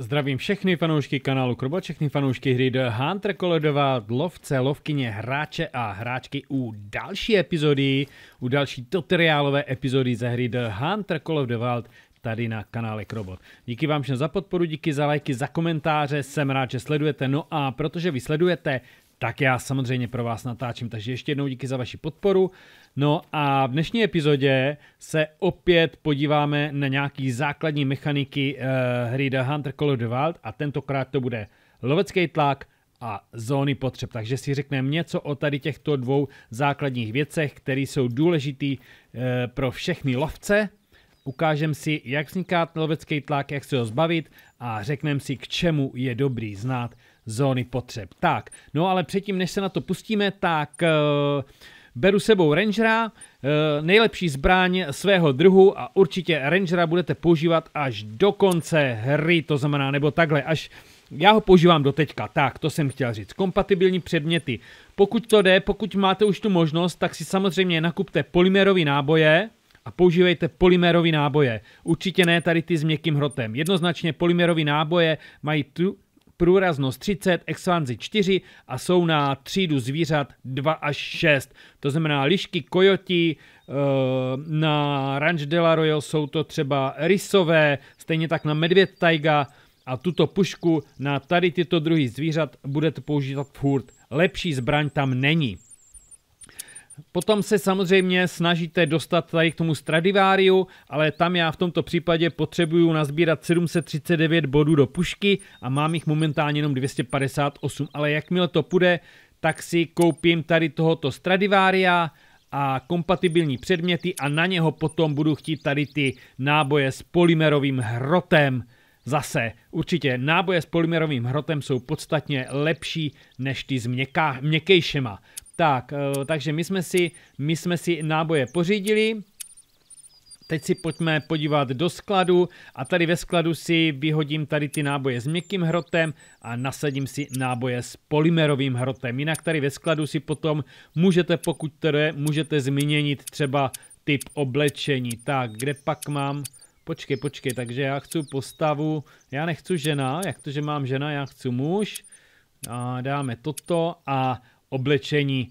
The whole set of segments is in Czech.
Zdravím všechny fanoušky kanálu Krobo, všechny fanoušky hry The Hunter Koledová, lovce, lovkyně, hráče a hráčky u další epizody, u další tutoriálové epizody ze hry The Hunter Call of the Wild tady na kanále Krobot. Díky vám všem za podporu, díky za lajky, za komentáře, jsem rád, že sledujete. No a protože vy sledujete, tak já samozřejmě pro vás natáčím. Takže ještě jednou díky za vaši podporu. No a v dnešní epizodě se opět podíváme na nějaký základní mechaniky uh, hry The Hunter Call of the Wild a tentokrát to bude lovecký tlak a zóny potřeb. Takže si řekneme něco o tady těchto dvou základních věcech, které jsou důležitý uh, pro všechny lovce. Ukážeme si, jak vzniká lovecký tlak, jak se ho zbavit a řekneme si, k čemu je dobrý znát zóny potřeb. Tak, no ale předtím, než se na to pustíme, tak e, beru sebou Rangera, e, nejlepší zbraň svého druhu a určitě Rangera budete používat až do konce hry, to znamená, nebo takhle, až já ho používám do teďka, tak, to jsem chtěl říct. Kompatibilní předměty. Pokud to jde, pokud máte už tu možnost, tak si samozřejmě nakupte polymerový náboje, a používejte polymerový náboje. Určitě ne tady ty s měkkým hrotem. Jednoznačně polymerový náboje mají tu průraznost 30, expanzi 4 a jsou na třídu zvířat 2 až 6. To znamená lišky, kojoti, eh, na Ranch de la Royal jsou to třeba rysové, stejně tak na medvěd tajga a tuto pušku na tady tyto druhý zvířat budete používat furt. Lepší zbraň tam není. Potom se samozřejmě snažíte dostat tady k tomu Stradiváriu, ale tam já v tomto případě potřebuju nazbírat 739 bodů do pušky a mám jich momentálně jenom 258, ale jakmile to půjde, tak si koupím tady tohoto Stradivária a kompatibilní předměty a na něho potom budu chtít tady ty náboje s polymerovým hrotem. Zase, určitě náboje s polymerovým hrotem jsou podstatně lepší než ty s měká, měkkejšema. Tak, eh, takže my jsme si, my jsme si náboje pořídili, Teď si pojďme podívat do skladu a tady ve skladu si vyhodím tady ty náboje s měkkým hrotem a nasadím si náboje s polymerovým hrotem. Jinak tady ve skladu si potom můžete, pokud tedy, můžete změnit třeba typ oblečení. Tak, kde pak mám... Počkej, počkej, takže já chci postavu... Já nechci žena, jak to, že mám žena, já chci muž. A dáme toto a oblečení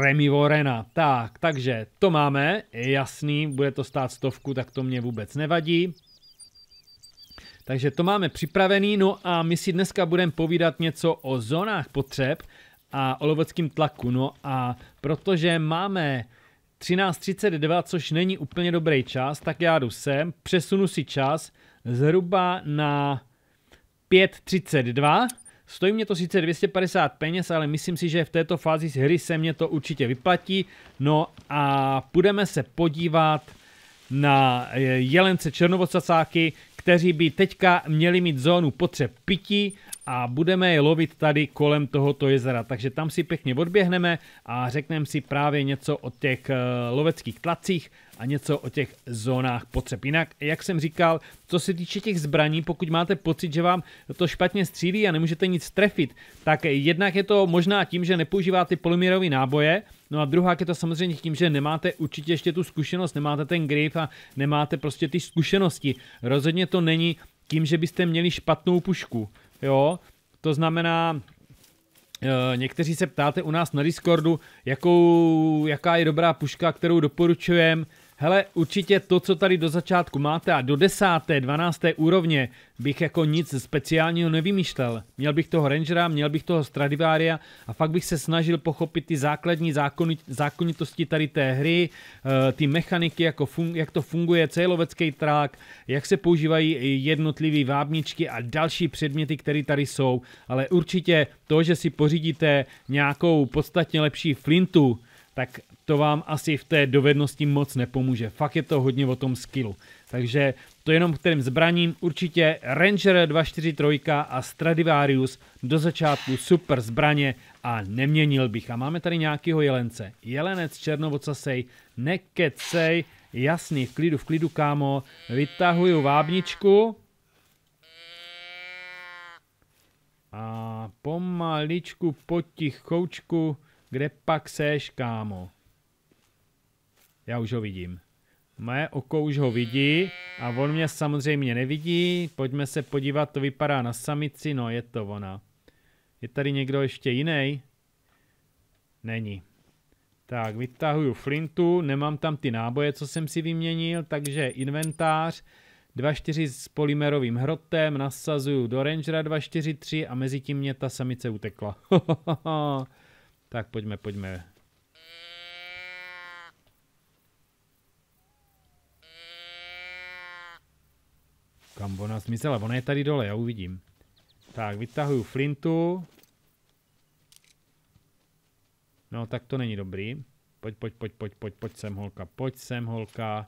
Remy Vorena, Tak, takže to máme, jasný, bude to stát stovku, tak to mě vůbec nevadí. Takže to máme připravený, no a my si dneska budeme povídat něco o zónách potřeb a o loveckém tlaku. No a protože máme 13.39, což není úplně dobrý čas, tak já jdu sem, přesunu si čas zhruba na 5.32 Stojí mě to sice 250 peněz, ale myslím si, že v této fázi z hry se mě to určitě vyplatí. No a půjdeme se podívat na eh, jelence černovocacáky, kteří by teďka měli mít zónu potřeb pití a budeme je lovit tady kolem tohoto jezera. Takže tam si pěkně odběhneme a řekneme si právě něco o těch eh, loveckých tlacích a něco o těch zónách potřeb. Jinak, jak jsem říkal, co se týče těch zbraní, pokud máte pocit, že vám to špatně střílí a nemůžete nic trefit, tak jednak je to možná tím, že nepoužíváte polymerové náboje, No a druhá je to samozřejmě tím, že nemáte určitě ještě tu zkušenost, nemáte ten grip a nemáte prostě ty zkušenosti. Rozhodně to není tím, že byste měli špatnou pušku jo, to znamená, eh, někteří se ptáte u nás na Discordu, jakou, jaká je dobrá puška, kterou doporučujem. Hele, určitě to, co tady do začátku máte a do desáté, dvanácté úrovně bych jako nic speciálního nevymýšlel. Měl bych toho Rangera, měl bych toho Stradivaria a fakt bych se snažil pochopit ty základní zákony, zákonitosti tady té hry, eh, ty mechaniky, jako fun, jak to funguje, cejlovecký trák, jak se používají jednotlivé vábničky a další předměty, které tady jsou. Ale určitě to, že si pořídíte nějakou podstatně lepší flintu, tak to vám asi v té dovednosti moc nepomůže. Fakt je to hodně o tom skillu. Takže to jenom kterým zbraním určitě Ranger 243 a Stradivarius do začátku super zbraně a neměnil bych. A máme tady nějakýho jelence. Jelenec černovocasej, nekecej, jasný, v klidu, v klidu, kámo. Vytahuju vábničku. A pomaličku, potichoučku, kde pak seš, kámo? Já už ho vidím. Moje oko už ho vidí a on mě samozřejmě nevidí. Pojďme se podívat, to vypadá na samici, no je to ona. Je tady někdo ještě jiný? Není. Tak, vytahuju flintu, nemám tam ty náboje, co jsem si vyměnil, takže inventář. 2.4 s polymerovým hrotem, nasazuju do Rangera 2.4.3 a mezi tím mě ta samice utekla. Tak pojďme, pojďme. Kam ona zmizela? Ona je tady dole, já uvidím. Tak, vytahuju flintu. No, tak to není dobrý. Pojď, pojď, pojď, pojď, pojď, pojď sem, holka, pojď sem, holka.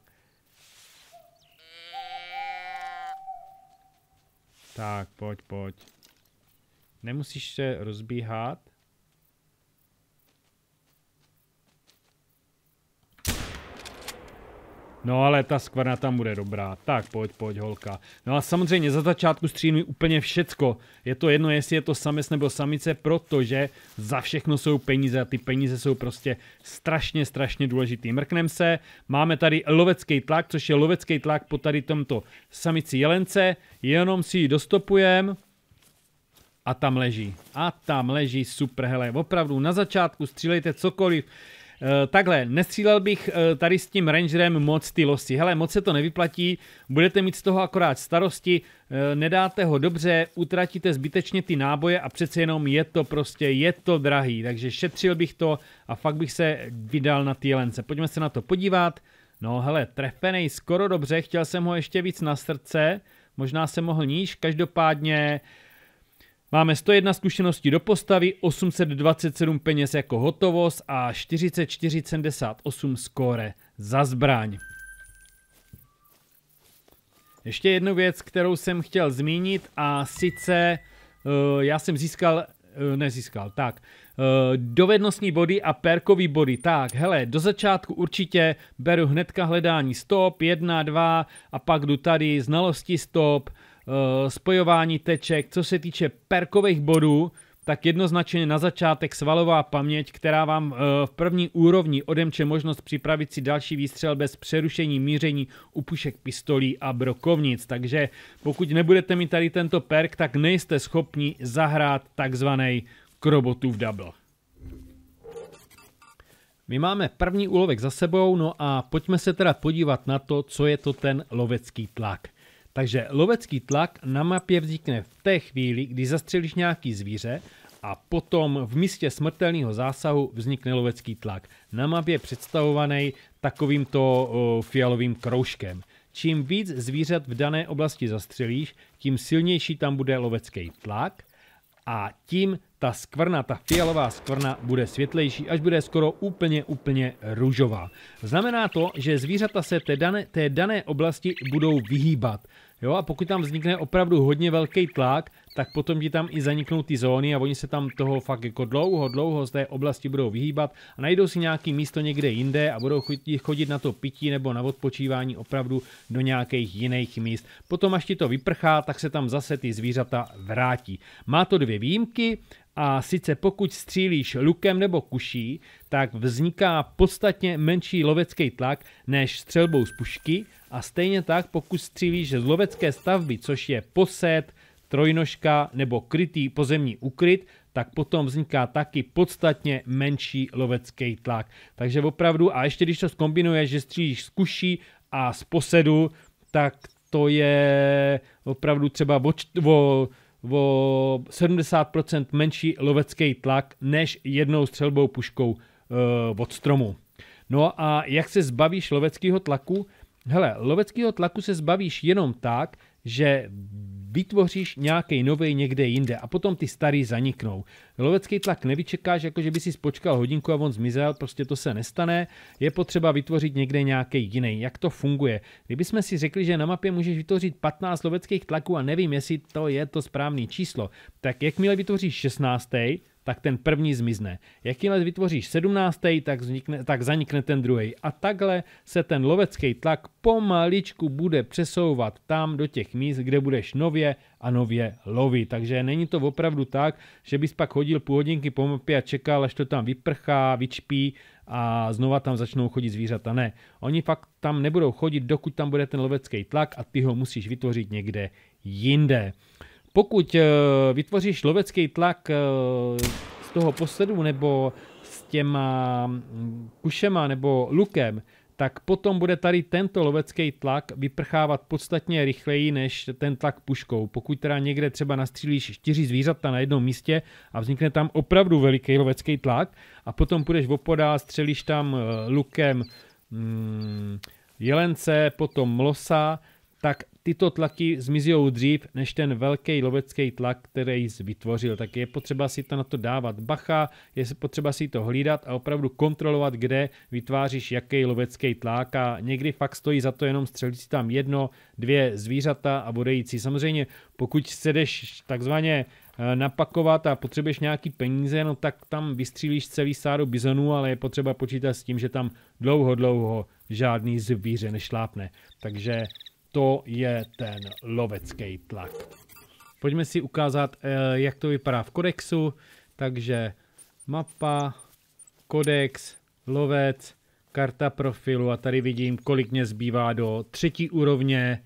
Tak, pojď, pojď. Nemusíš se rozbíhat. No ale ta skvrna tam bude dobrá. Tak pojď, pojď holka. No a samozřejmě za začátku střílí úplně všecko. Je to jedno, jestli je to samec nebo samice, protože za všechno jsou peníze a ty peníze jsou prostě strašně, strašně důležitý. Mrknem se, máme tady lovecký tlak, což je lovecký tlak po tady tomto samici jelence. Jenom si ji dostopujem. A tam leží. A tam leží super, hele. Opravdu na začátku střílejte cokoliv. Eh, takhle, nestřílel bych eh, tady s tím rangerem moc ty losy. Hele, moc se to nevyplatí, budete mít z toho akorát starosti, eh, nedáte ho dobře, utratíte zbytečně ty náboje a přece jenom je to prostě, je to drahý. Takže šetřil bych to a fakt bych se vydal na ty lence. Pojďme se na to podívat. No hele, trefený skoro dobře, chtěl jsem ho ještě víc na srdce, možná se mohl níž, každopádně Máme 101 zkušeností do postavy, 827 peněz jako hotovost a 44,78 skóre za zbraň. Ještě jednu věc, kterou jsem chtěl zmínit a sice eh, já jsem získal, eh, nezískal, tak, eh, dovednostní body a perkový body. Tak, hele, do začátku určitě beru hnedka hledání stop, 1, 2 a pak jdu tady znalosti stop, Eh, spojování teček. Co se týče perkových bodů, tak jednoznačně na začátek svalová paměť, která vám eh, v první úrovni odemče možnost připravit si další výstřel bez přerušení míření u pušek pistolí a brokovnic. Takže pokud nebudete mít tady tento perk, tak nejste schopni zahrát takzvaný v double. My máme první úlovek za sebou, no a pojďme se teda podívat na to, co je to ten lovecký tlak. Takže lovecký tlak na mapě vznikne v té chvíli, kdy zastřelíš nějaký zvíře a potom v místě smrtelného zásahu vznikne lovecký tlak. Na mapě je představovaný takovýmto fialovým kroužkem. Čím víc zvířat v dané oblasti zastřelíš, tím silnější tam bude lovecký tlak a tím ta skvrna, ta fialová skvrna bude světlejší, až bude skoro úplně, úplně růžová. Znamená to, že zvířata se té dané, té dané oblasti budou vyhýbat. Jo, a pokud tam vznikne opravdu hodně velký tlak, tak potom ti tam i zaniknou ty zóny a oni se tam toho fakt jako dlouho, dlouho z té oblasti budou vyhýbat a najdou si nějaký místo někde jinde a budou chodit na to pití nebo na odpočívání opravdu do nějakých jiných míst. Potom, až ti to vyprchá, tak se tam zase ty zvířata vrátí. Má to dvě výjimky. A sice pokud střílíš lukem nebo kuší, tak vzniká podstatně menší lovecký tlak než střelbou z pušky a stejně tak pokud střílíš z lovecké stavby, což je posed, trojnožka nebo krytý pozemní ukryt, tak potom vzniká taky podstatně menší lovecký tlak. Takže opravdu, a ještě když to zkombinuje, že střílíš z kuší a z posedu, tak to je opravdu třeba o, o o 70% menší lovecký tlak než jednou střelbou puškou eh, od stromu. No a jak se zbavíš loveckého tlaku? Hele, loveckého tlaku se zbavíš jenom tak, že vytvoříš nějaký nový někde jinde a potom ty starý zaniknou. Lovecký tlak nevyčekáš, jako že by si spočkal hodinku a on zmizel, prostě to se nestane. Je potřeba vytvořit někde nějaký jiný. Jak to funguje? Kdybychom si řekli, že na mapě můžeš vytvořit 15 loveckých tlaků a nevím, jestli to je to správné číslo, tak jakmile vytvoříš 16, tak ten první zmizne. Jakmile vytvoříš 17., tak, vznikne, tak zanikne ten druhý. A takhle se ten lovecký tlak pomaličku bude přesouvat tam do těch míst, kde budeš nově a nově lovit. Takže není to opravdu tak, že bys pak chodil půl hodinky po mapě a čekal, až to tam vyprchá, vyčpí a znova tam začnou chodit zvířata. Ne, oni fakt tam nebudou chodit, dokud tam bude ten lovecký tlak a ty ho musíš vytvořit někde jinde. Pokud eh, vytvoříš lovecký tlak eh, z toho posledu nebo s těma kušema mm, nebo lukem, tak potom bude tady tento lovecký tlak vyprchávat podstatně rychleji než ten tlak puškou. Pokud teda někde třeba nastřílíš čtyři zvířata na jednom místě a vznikne tam opravdu veliký lovecký tlak a potom půjdeš opodá, střelíš tam eh, lukem mm, jelence, potom losa, tak tyto tlaky zmizí dřív než ten velký lovecký tlak, který jsi vytvořil. Tak je potřeba si to na to dávat bacha, je potřeba si to hlídat a opravdu kontrolovat, kde vytváříš jaký lovecký tlak a někdy fakt stojí za to jenom střelit si tam jedno, dvě zvířata a odející. Samozřejmě pokud se jdeš takzvaně eh, napakovat a potřebuješ nějaký peníze, no tak tam vystřílíš celý sáru bizonů, ale je potřeba počítat s tím, že tam dlouho, dlouho žádný zvíře nešlápne. Takže to je ten lovecký tlak. Pojďme si ukázat, eh, jak to vypadá v kodexu. Takže mapa, kodex, lovec, karta profilu a tady vidím, kolik mě zbývá do třetí úrovně,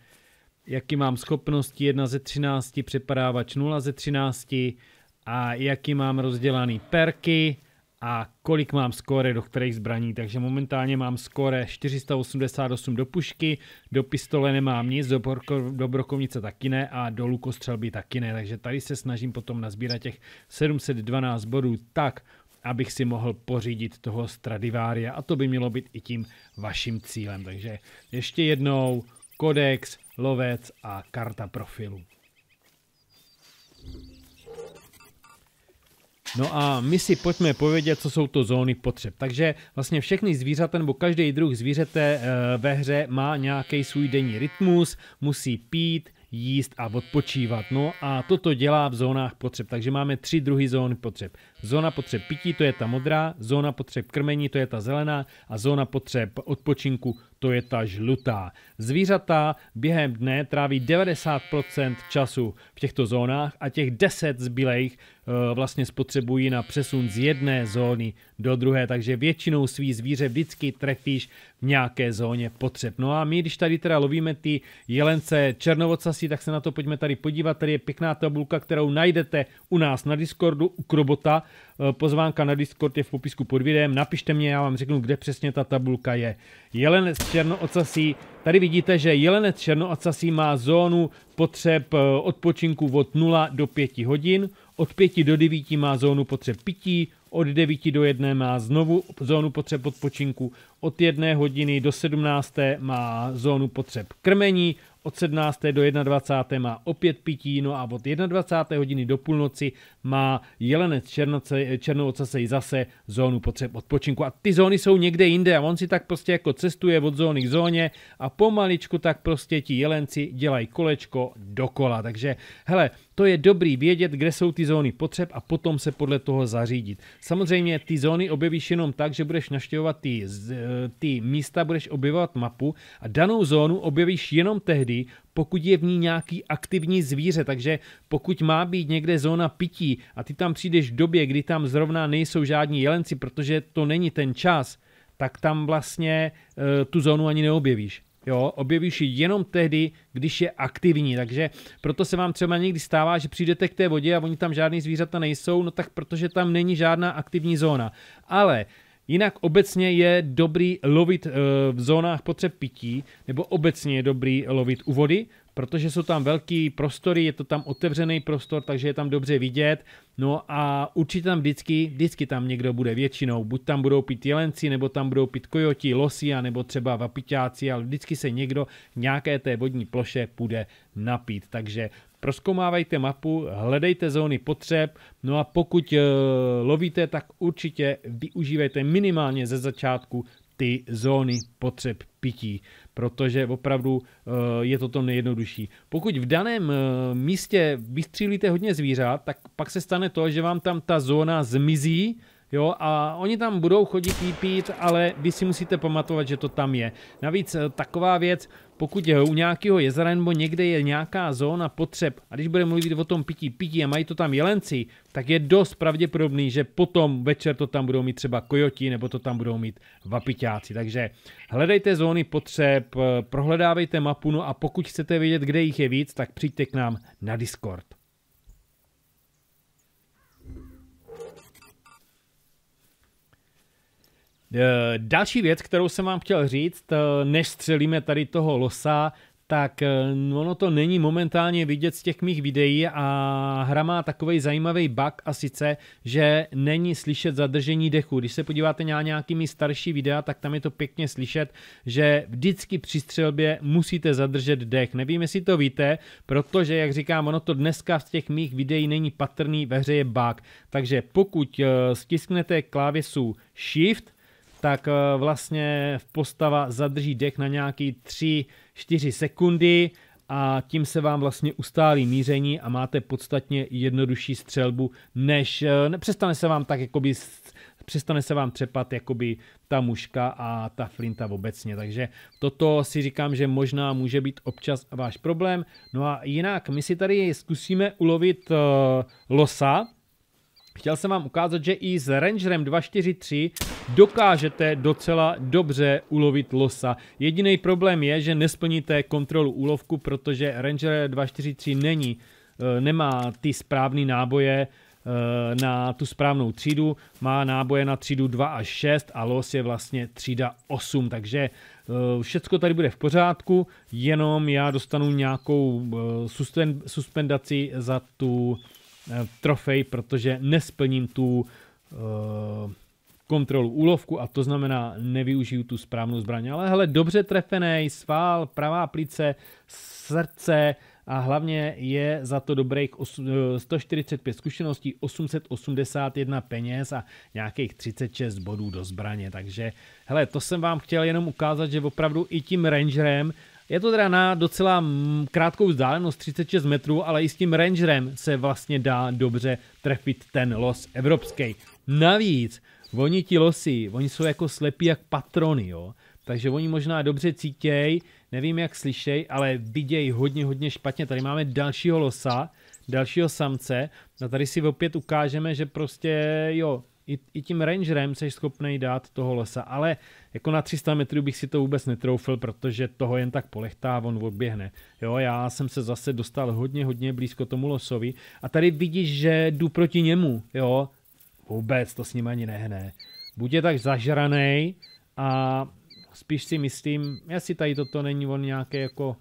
jaký mám schopnosti 1 ze 13, přepadávač 0 ze 13 a jaký mám rozdělaný perky a kolik mám skóre do kterých zbraní. Takže momentálně mám skóre 488 do pušky, do pistole nemám nic, do, porko, do brokovnice taky ne a do lukostřelby taky ne. Takže tady se snažím potom nazbírat těch 712 bodů tak, abych si mohl pořídit toho Stradivária a to by mělo být i tím vaším cílem. Takže ještě jednou kodex, lovec a karta profilu. No a my si pojďme povědět, co jsou to zóny potřeb. Takže vlastně všechny zvířata nebo každý druh zvířete eh, ve hře má nějaký svůj denní rytmus, musí pít, jíst a odpočívat. No a toto dělá v zónách potřeb. Takže máme tři druhy zóny potřeb. Zóna potřeb pití, to je ta modrá, zóna potřeb krmení, to je ta zelená a zóna potřeb odpočinku, to je ta žlutá. Zvířata během dne tráví 90% času v těchto zónách a těch 10 zbylejch eh, vlastně spotřebují na přesun z jedné zóny do druhé, takže většinou svý zvíře vždycky trefíš v nějaké zóně potřeb. No a my, když tady teda lovíme ty jelence černovocasí, tak se na to pojďme tady podívat. Tady je pěkná tabulka, kterou najdete u nás na Discordu, u Krobota. Eh, pozvánka na Discord je v popisku pod videem. Napište mě, já vám řeknu, kde přesně ta tabulka je. Jelenec černoocasí. Tady vidíte, že jelenec černoocasí má zónu potřeb eh, odpočinku od 0 do 5 hodin, od 5 do 9 má zónu potřeb pití, od 9 do 1 má znovu zónu potřeb odpočinku, od 1 hodiny do 17 má zónu potřeb krmení, od 17. do 21. má opět pití, no a od 21. hodiny do půlnoci má jelenec černoce, ocasej zase zónu potřeb odpočinku. A ty zóny jsou někde jinde a on si tak prostě jako cestuje od zóny k zóně a pomaličku tak prostě ti jelenci dělají kolečko dokola. Takže hele, to je dobrý vědět, kde jsou ty zóny potřeb a potom se podle toho zařídit. Samozřejmě ty zóny objevíš jenom tak, že budeš naštěvovat ty, eh, ty místa, budeš objevovat mapu a danou zónu objevíš jenom tehdy, pokud je v ní nějaký aktivní zvíře. Takže pokud má být někde zóna pití a ty tam přijdeš v době, kdy tam zrovna nejsou žádní jelenci, protože to není ten čas, tak tam vlastně e, tu zónu ani neobjevíš. Jo, objevíš ji jenom tehdy, když je aktivní. Takže proto se vám třeba někdy stává, že přijdete k té vodě a oni tam žádný zvířata nejsou, no tak protože tam není žádná aktivní zóna. Ale Jinak obecně je dobrý lovit eh, v zónách potřeb pití, nebo obecně je dobrý lovit u vody, protože jsou tam velký prostory, je to tam otevřený prostor, takže je tam dobře vidět. No a určitě tam vždycky, vždycky tam někdo bude většinou. Buď tam budou pít jelenci, nebo tam budou pít kojoti, losi, a nebo třeba vapiťáci, ale vždycky se někdo nějaké té vodní ploše bude napít. Takže proskoumávajte mapu, hledejte zóny potřeb, no a pokud eh, lovíte, tak určitě využívejte minimálně ze začátku ty zóny potřeb pití, protože opravdu eh, je to to nejjednodušší. Pokud v daném eh, místě vystřílíte hodně zvířat, tak pak se stane to, že vám tam ta zóna zmizí Jo, a oni tam budou chodit pít, ale vy si musíte pamatovat, že to tam je. Navíc eh, taková věc, pokud je u nějakého jezera nebo někde je nějaká zóna potřeb, a když bude mluvit o tom pití, pití a mají to tam jelenci, tak je dost pravděpodobný, že potom večer to tam budou mít třeba kojoti nebo to tam budou mít vapiťáci. Takže hledejte zóny potřeb, eh, prohledávejte mapu, no a pokud chcete vědět, kde jich je víc, tak přijďte k nám na Discord. Eh, další věc, kterou jsem vám chtěl říct, eh, než střelíme tady toho losa, tak eh, ono to není momentálně vidět z těch mých videí a hra má takový zajímavý bug a sice, že není slyšet zadržení dechu. Když se podíváte na nějakými starší videa, tak tam je to pěkně slyšet, že vždycky při střelbě musíte zadržet dech. Nevím, jestli to víte, protože, jak říkám, ono to dneska z těch mých videí není patrný, ve hře je bug. Takže pokud stisknete klávesu Shift, tak eh, vlastně postava zadrží dech na nějaký 3-4 sekundy a tím se vám vlastně ustálí míření a máte podstatně jednodušší střelbu, než eh, přestane se vám tak jakoby přestane se vám třepat jakoby ta muška a ta flinta obecně. Takže toto si říkám, že možná může být občas váš problém. No a jinak, my si tady zkusíme ulovit uh, losa. Chtěl jsem vám ukázat, že i s Rangerem 243 dokážete docela dobře ulovit losa. Jediný problém je, že nesplníte kontrolu úlovku, protože Ranger 243 není, eh, nemá ty správné náboje, eh, na tu správnou třídu. Má náboje na třídu 2 až 6 a los je vlastně třída 8, takže eh, všecko tady bude v pořádku, jenom já dostanu nějakou suspendaci za tu trofej, protože nesplním tu kontrolu úlovku a to znamená nevyužiju tu správnou zbraň. Ale hele, dobře trefený svál, pravá plice, srdce a hlavně je za to dobrých eh, 145 zkušeností, 881 peněz a nějakých 36 bodů do zbraně. Takže hele, to jsem vám chtěl jenom ukázat, že opravdu i tím rangerem je to teda na docela krátkou vzdálenost 36 metrů, ale i s tím rangerem se vlastně dá dobře trefit ten los evropský. Navíc Oni ti losy, oni jsou jako slepí jak patrony, jo. Takže oni možná dobře cítěj, nevím jak slyšej, ale viděj hodně, hodně špatně. Tady máme dalšího losa, dalšího samce a no tady si opět ukážeme, že prostě jo, i, i tím rangerem jsi schopný dát toho losa, ale jako na 300 metrů bych si to vůbec netroufil, protože toho jen tak polechtá, on odběhne. Jo, já jsem se zase dostal hodně, hodně blízko tomu losovi a tady vidíš, že jdu proti němu, jo, Vůbec, to s ním ani nehne. Buď je tak zažraný a spíš si myslím, jestli tady toto není on nějaké jako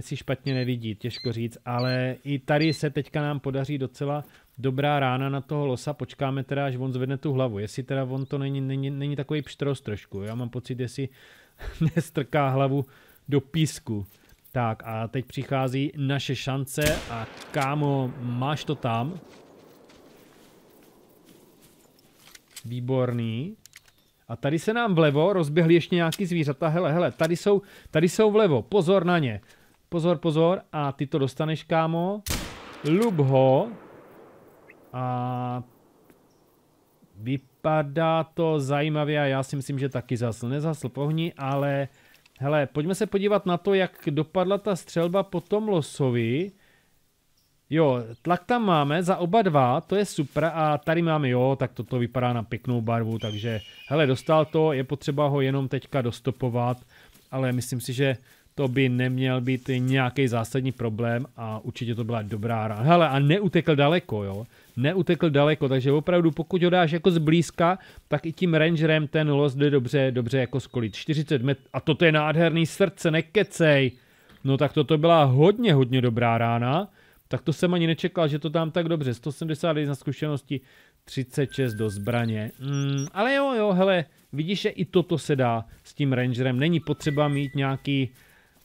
si špatně nevidí, těžko říct, ale i tady se teďka nám podaří docela dobrá rána na toho losa, počkáme teda, až on zvedne tu hlavu, jestli teda on to není, není, není takový pštros trošku, já mám pocit, jestli nestrká hlavu do písku. Tak a teď přichází naše šance a kámo, máš to tam? Výborný. A tady se nám vlevo rozběhly ještě nějaký zvířata. Hele, hele, tady jsou, tady jsou vlevo. Pozor na ně. Pozor, pozor. A ty to dostaneš, kámo. Lub ho. A vypadá to zajímavě a já si myslím, že taky zasl. Nezasl pohni, ale hele, pojďme se podívat na to, jak dopadla ta střelba po tom losovi. Jo, tlak tam máme za oba dva, to je super a tady máme, jo, tak toto vypadá na pěknou barvu, takže hele, dostal to, je potřeba ho jenom teďka dostopovat, ale myslím si, že to by neměl být nějaký zásadní problém a určitě to byla dobrá rána. Hele, a neutekl daleko, jo. Neutekl daleko, takže opravdu pokud ho dáš jako zblízka, tak i tím rangerem ten los jde dobře, dobře jako skolit. 40 metrů, a toto je nádherný srdce, nekecej. No tak toto byla hodně, hodně dobrá rána. Tak to jsem ani nečekal, že to tam tak dobře. 180 na zkušenosti, 36 do zbraně. Mm, ale jo, jo, hele, vidíš, že i toto se dá s tím rangerem. Není potřeba mít nějaký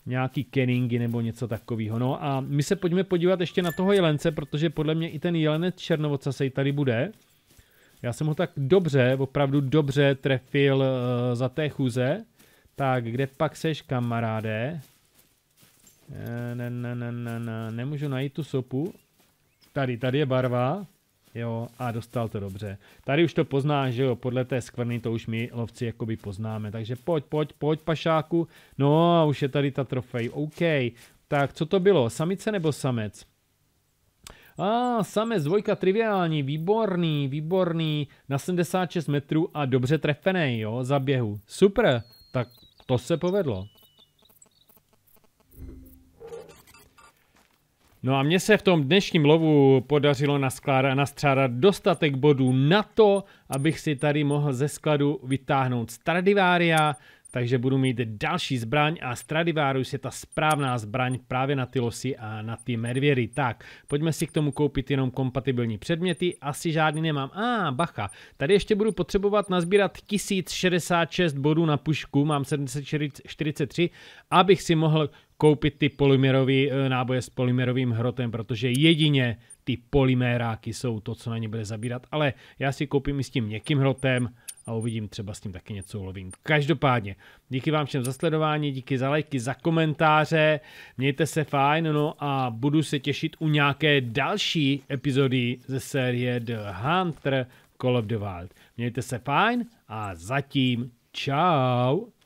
nějaký kenningy nebo něco takového. No a my se pojďme podívat ještě na toho jelence, protože podle mě i ten jelenec se tady bude. Já jsem ho tak dobře, opravdu dobře trefil uh, za té chůze. Tak, kde pak seš, kamaráde? Eh, ne ne, ne, ne, ne. Nemůžu najít tu sopu. Tady, tady je barva. Jo, a dostal to dobře. Tady už to pozná, že jo, podle té skvrny to už my lovci jakoby poznáme. Takže pojď, pojď, pojď pašáku. No a už je tady ta trofej. OK. Tak co to bylo? Samice nebo samec? A ah, samec, dvojka triviální, výborný, výborný, na 76 metrů a dobře trefený, jo, za běhu. Super, tak to se povedlo. No a mně se v tom dnešním lovu podařilo naskládat, nastřádat dostatek bodů na to, abych si tady mohl ze skladu vytáhnout Stradivária, takže budu mít další zbraň a Stradivarius je ta správná zbraň právě na ty losy a na ty medvěry. Tak, pojďme si k tomu koupit jenom kompatibilní předměty, asi žádný nemám. A ah, bacha, tady ještě budu potřebovat nazbírat 1066 bodů na pušku, mám 743, abych si mohl koupit ty polymerový, eh, náboje s polymerovým hrotem, protože jedině ty polyméráky jsou to, co na ně bude zabírat, ale já si koupím i s tím měkkým hrotem a uvidím, třeba s tím taky něco ulovím. Každopádně, díky vám všem za sledování, díky za lajky, za komentáře, mějte se fajn, no a budu se těšit u nějaké další epizody ze série The Hunter Call of the Wild. Mějte se fajn a zatím čau.